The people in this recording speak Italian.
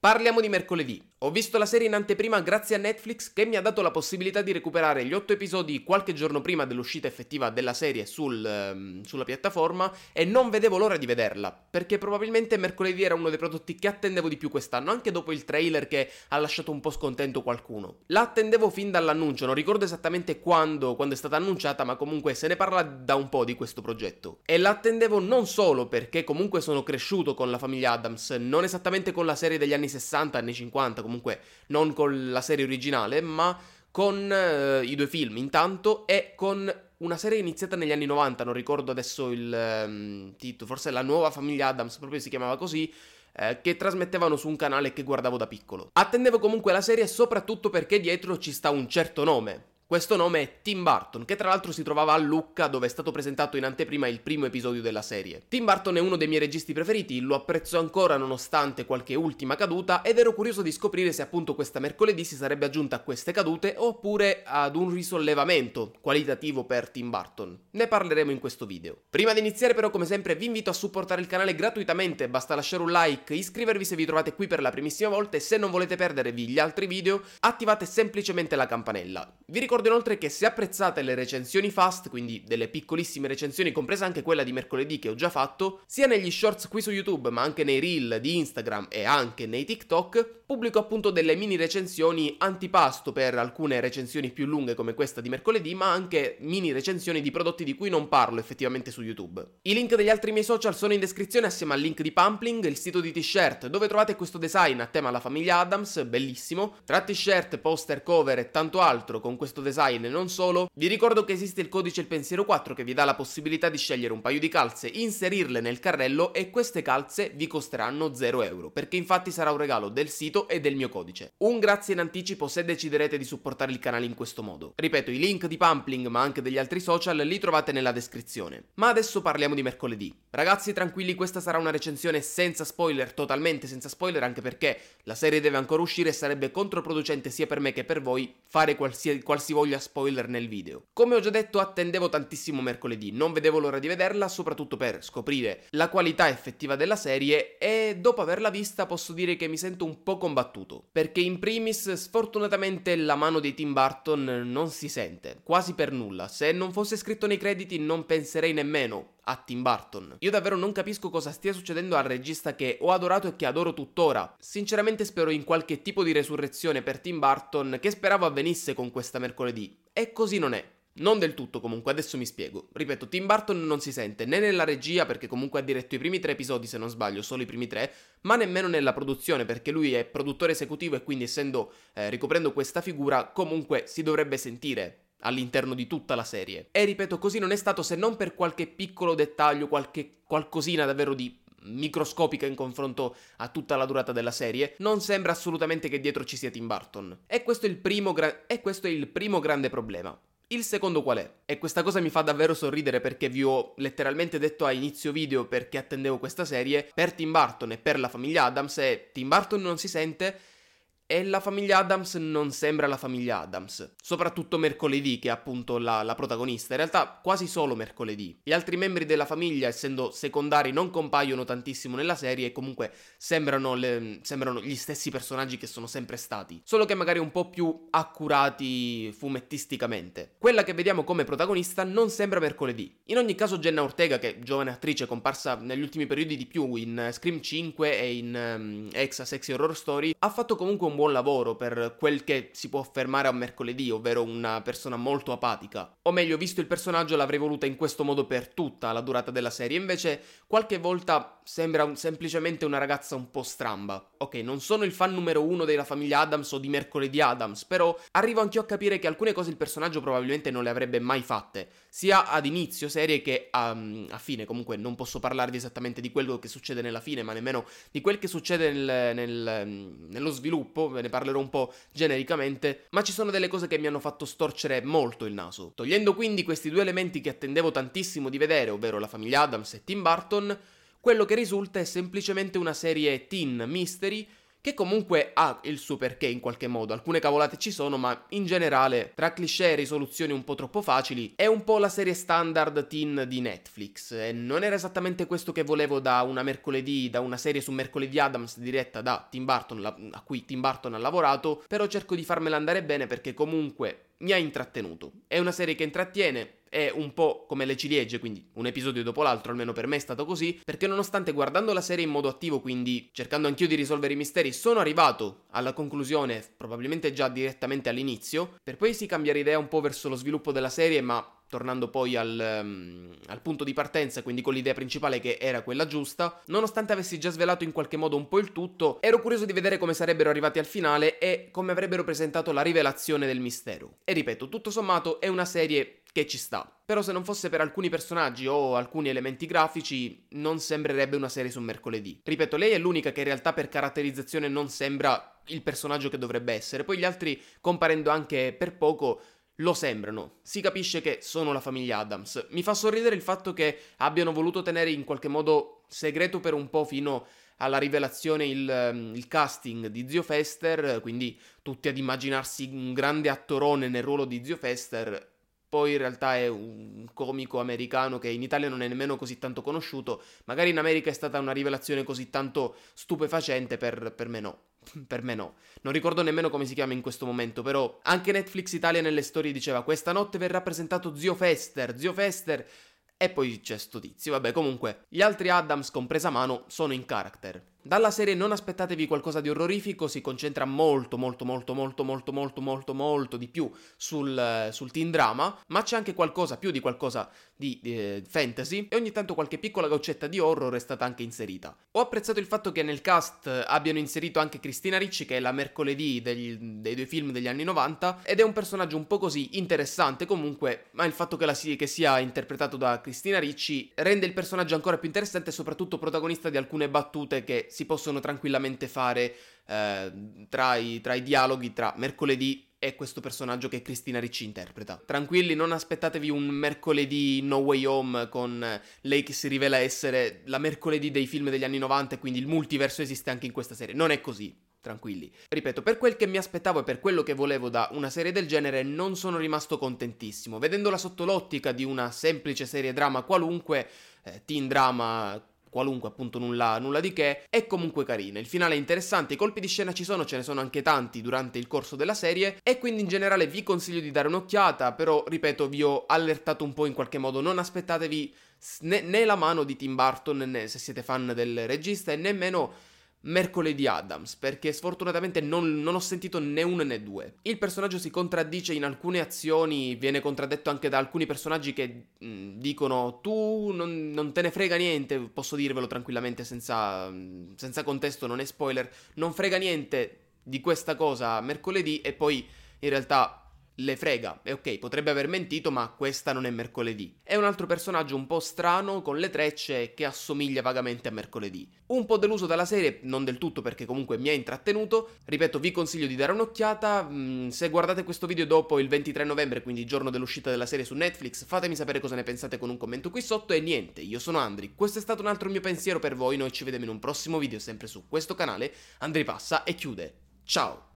Parliamo di mercoledì. Ho visto la serie in anteprima grazie a Netflix che mi ha dato la possibilità di recuperare gli 8 episodi qualche giorno prima dell'uscita effettiva della serie sul, ehm, sulla piattaforma e non vedevo l'ora di vederla, perché probabilmente mercoledì era uno dei prodotti che attendevo di più quest'anno, anche dopo il trailer che ha lasciato un po' scontento qualcuno. La attendevo fin dall'annuncio, non ricordo esattamente quando, quando è stata annunciata, ma comunque se ne parla da un po' di questo progetto. E la attendevo non solo perché comunque sono cresciuto con la famiglia Adams, non esattamente con la serie degli anni 60, anni 50, comunque non con la serie originale, ma con eh, i due film intanto e con una serie iniziata negli anni 90, non ricordo adesso il eh, titolo, forse la nuova famiglia Adams proprio si chiamava così, eh, che trasmettevano su un canale che guardavo da piccolo. Attendevo comunque la serie soprattutto perché dietro ci sta un certo nome, questo nome è Tim Burton, che tra l'altro si trovava a Lucca dove è stato presentato in anteprima il primo episodio della serie. Tim Burton è uno dei miei registi preferiti, lo apprezzo ancora nonostante qualche ultima caduta ed ero curioso di scoprire se appunto questa mercoledì si sarebbe aggiunta a queste cadute oppure ad un risollevamento qualitativo per Tim Burton. Ne parleremo in questo video. Prima di iniziare però come sempre vi invito a supportare il canale gratuitamente, basta lasciare un like, iscrivervi se vi trovate qui per la primissima volta e se non volete perdervi gli altri video attivate semplicemente la campanella. Vi ricordo ricordo inoltre che se apprezzate le recensioni fast, quindi delle piccolissime recensioni, compresa anche quella di mercoledì che ho già fatto, sia negli shorts qui su YouTube, ma anche nei reel di Instagram e anche nei TikTok, pubblico appunto delle mini recensioni antipasto per alcune recensioni più lunghe come questa di mercoledì, ma anche mini recensioni di prodotti di cui non parlo effettivamente su YouTube. I link degli altri miei social sono in descrizione assieme al link di Pumpling, il sito di t-shirt, dove trovate questo design a tema alla famiglia Adams, bellissimo, tra t-shirt, poster, cover e tanto altro con questo design design e non solo, vi ricordo che esiste il codice Il Pensiero 4 che vi dà la possibilità di scegliere un paio di calze, inserirle nel carrello e queste calze vi costeranno 0 euro, perché infatti sarà un regalo del sito e del mio codice. Un grazie in anticipo se deciderete di supportare il canale in questo modo. Ripeto, i link di Pumpling ma anche degli altri social li trovate nella descrizione. Ma adesso parliamo di mercoledì. Ragazzi tranquilli, questa sarà una recensione senza spoiler, totalmente senza spoiler, anche perché la serie deve ancora uscire e sarebbe controproducente sia per me che per voi fare qualsiasi, qualsiasi voglia spoiler nel video. Come ho già detto attendevo tantissimo mercoledì, non vedevo l'ora di vederla soprattutto per scoprire la qualità effettiva della serie e dopo averla vista posso dire che mi sento un po' combattuto, perché in primis sfortunatamente la mano di Tim Burton non si sente, quasi per nulla, se non fosse scritto nei crediti non penserei nemmeno a Tim Burton. Io davvero non capisco cosa stia succedendo al regista che ho adorato e che adoro tuttora. Sinceramente spero in qualche tipo di resurrezione per Tim Burton che speravo avvenisse con questa mercoledì. E così non è. Non del tutto comunque, adesso mi spiego. Ripeto, Tim Burton non si sente né nella regia perché comunque ha diretto i primi tre episodi se non sbaglio, solo i primi tre, ma nemmeno nella produzione perché lui è produttore esecutivo e quindi essendo eh, ricoprendo questa figura comunque si dovrebbe sentire all'interno di tutta la serie. E ripeto, così non è stato se non per qualche piccolo dettaglio, qualche qualcosina davvero di microscopica in confronto a tutta la durata della serie, non sembra assolutamente che dietro ci sia Tim Burton. E questo è il primo, gra- è il primo grande problema. Il secondo qual è? E questa cosa mi fa davvero sorridere perché vi ho letteralmente detto a inizio video perché attendevo questa serie, per Tim Burton e per la famiglia Adams, e Tim Burton non si sente, e la famiglia Adams non sembra la famiglia Adams, soprattutto mercoledì che è appunto la, la, protagonista, in realtà quasi solo mercoledì. Gli altri membri della famiglia, essendo secondari, non compaiono tantissimo nella serie e comunque sembrano, le, sembrano gli stessi personaggi che sono sempre stati, solo che magari un po' più accurati fumettisticamente. Quella che vediamo come protagonista non sembra mercoledì. In ogni caso Jenna Ortega, che è giovane attrice comparsa negli ultimi periodi di più in Scream 5 e in um, ehm, Exa Sexy Horror Story, ha fatto comunque un buon lavoro per quel che si può affermare a mercoledì, ovvero una persona molto apatica. O meglio, visto il personaggio l'avrei voluta in questo modo per tutta la durata della serie, invece qualche volta sembra un, semplicemente una ragazza un po' stramba. Ok, non sono il fan numero uno della famiglia Adams o di Mercoledì Adams, però arrivo anch'io a capire che alcune cose il personaggio probabilmente non le avrebbe mai fatte, sia ad inizio serie che a, um, a fine. Comunque non posso parlarvi esattamente di quello che succede nella fine, ma nemmeno di quel che succede nel, nel, um, nello sviluppo, ve ne parlerò un po' genericamente, ma ci sono delle cose che mi hanno fatto storcere molto il naso. Togliendo quindi questi due elementi che attendevo tantissimo di vedere, ovvero la famiglia Adams e Tim Burton, quello che risulta è semplicemente una serie teen mystery che comunque ha il suo perché in qualche modo. Alcune cavolate ci sono, ma in generale, tra cliché e risoluzioni un po' troppo facili, è un po' la serie standard teen di Netflix. E non era esattamente questo che volevo da una mercoledì, da una serie su mercoledì Adams diretta da Tim Burton, la, a cui Tim Burton ha lavorato, però cerco di farmela andare bene perché comunque mi ha intrattenuto. È una serie che intrattiene, è un po' come le ciliegie, quindi un episodio dopo l'altro, almeno per me è stato così, perché nonostante guardando la serie in modo attivo, quindi cercando anch'io di risolvere i misteri, sono arrivato alla conclusione, probabilmente già direttamente all'inizio, per poi sì cambiare idea un po' verso lo sviluppo della serie, ma tornando poi al, um, al, punto di partenza, quindi con l'idea principale che era quella giusta, nonostante avessi già svelato in qualche modo un po' il tutto, ero curioso di vedere come sarebbero arrivati al finale e come avrebbero presentato la rivelazione del mistero. E ripeto, tutto sommato è una serie che ci sta. Però se non fosse per alcuni personaggi o alcuni elementi grafici, non sembrerebbe una serie su mercoledì. Ripeto, lei è l'unica che in realtà per caratterizzazione non sembra il personaggio che dovrebbe essere. Poi gli altri, comparendo anche per poco, lo sembrano. Si capisce che sono la famiglia Adams. Mi fa sorridere il fatto che abbiano voluto tenere in qualche modo segreto per un po' fino alla rivelazione il, ehm, il casting di Zio Fester, quindi tutti ad immaginarsi un grande attorone nel ruolo di Zio Fester, poi in realtà è un comico americano che in Italia non è nemmeno così tanto conosciuto, magari in America è stata una rivelazione così tanto stupefacente, per, per me no. per me no. Non ricordo nemmeno come si chiama in questo momento, però anche Netflix Italia nelle storie diceva questa notte verrà presentato Zio Fester, Zio Fester... E poi c'è sto tizio, vabbè comunque, gli altri Adams compresa mano sono in character. Dalla serie non aspettatevi qualcosa di orrorifico, si concentra molto molto molto molto molto molto molto molto di più sul, sul teen drama, ma c'è anche qualcosa, più di qualcosa di eh, fantasy e ogni tanto qualche piccola goccetta di horror è stata anche inserita. Ho apprezzato il fatto che nel cast abbiano inserito anche Cristina Ricci che è la mercoledì degli, dei due film degli anni 90 ed è un personaggio un po' così interessante comunque, ma il fatto che, la, che sia interpretato da Cristina Ricci rende il personaggio ancora più interessante e soprattutto protagonista di alcune battute che si possono tranquillamente fare eh, tra, i, tra i dialoghi tra mercoledì e questo personaggio che Cristina Ricci interpreta. Tranquilli, non aspettatevi un mercoledì No Way Home con lei che si rivela essere la mercoledì dei film degli anni 90 e quindi il multiverso esiste anche in questa serie. Non è così. Tranquilli. Ripeto, per quel che mi aspettavo e per quello che volevo da una serie del genere non sono rimasto contentissimo. Vedendola sotto l'ottica di una semplice serie drama qualunque, eh, teen drama qualunque appunto nulla, nulla di che, è comunque carina. Il finale è interessante, i colpi di scena ci sono, ce ne sono anche tanti durante il corso della serie e quindi in generale vi consiglio di dare un'occhiata, però ripeto vi ho allertato un po' in qualche modo, non aspettatevi né, né la mano di Tim Burton né, se siete fan del regista e nemmeno mercoledì Adams, perché sfortunatamente non, non, ho sentito né uno né due. Il personaggio si contraddice in alcune azioni, viene contraddetto anche da alcuni personaggi che mh, mm, dicono tu non, non, te ne frega niente, posso dirvelo tranquillamente senza, mm, senza contesto, non è spoiler, non frega niente di questa cosa mercoledì e poi in realtà le frega. E ok, potrebbe aver mentito, ma questa non è mercoledì. È un altro personaggio un po' strano, con le trecce, che assomiglia vagamente a mercoledì. Un po' deluso dalla serie, non del tutto perché comunque mi ha intrattenuto. Ripeto, vi consiglio di dare un'occhiata. Mm, se guardate questo video dopo il 23 novembre, quindi giorno dell'uscita della serie su Netflix, fatemi sapere cosa ne pensate con un commento qui sotto. E niente, io sono Andri, questo è stato un altro mio pensiero per voi. Noi ci vediamo in un prossimo video, sempre su questo canale. Andri passa e chiude. Ciao!